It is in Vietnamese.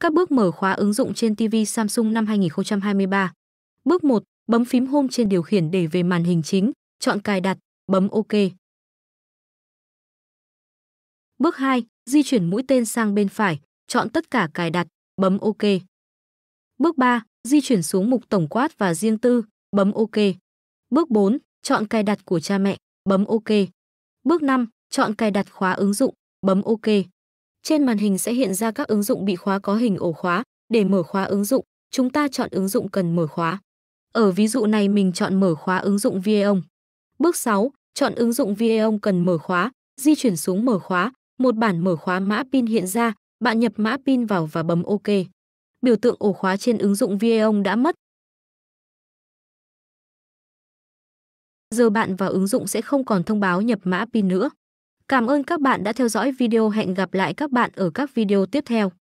Các bước mở khóa ứng dụng trên TV Samsung năm 2023. Bước 1. Bấm phím Home trên điều khiển để về màn hình chính, chọn cài đặt, bấm OK. Bước 2. Di chuyển mũi tên sang bên phải, chọn tất cả cài đặt, bấm OK. Bước 3. Di chuyển xuống mục tổng quát và riêng tư, bấm OK. Bước 4. Chọn cài đặt của cha mẹ, bấm OK. Bước 5. Chọn cài đặt khóa ứng dụng, bấm OK. Trên màn hình sẽ hiện ra các ứng dụng bị khóa có hình ổ khóa. Để mở khóa ứng dụng, chúng ta chọn ứng dụng cần mở khóa. Ở ví dụ này mình chọn mở khóa ứng dụng Vieon. Bước 6, chọn ứng dụng Vieon cần mở khóa, di chuyển xuống mở khóa, một bản mở khóa mã pin hiện ra, bạn nhập mã pin vào và bấm OK. Biểu tượng ổ khóa trên ứng dụng Vieon đã mất. Giờ bạn vào ứng dụng sẽ không còn thông báo nhập mã pin nữa. Cảm ơn các bạn đã theo dõi video. Hẹn gặp lại các bạn ở các video tiếp theo.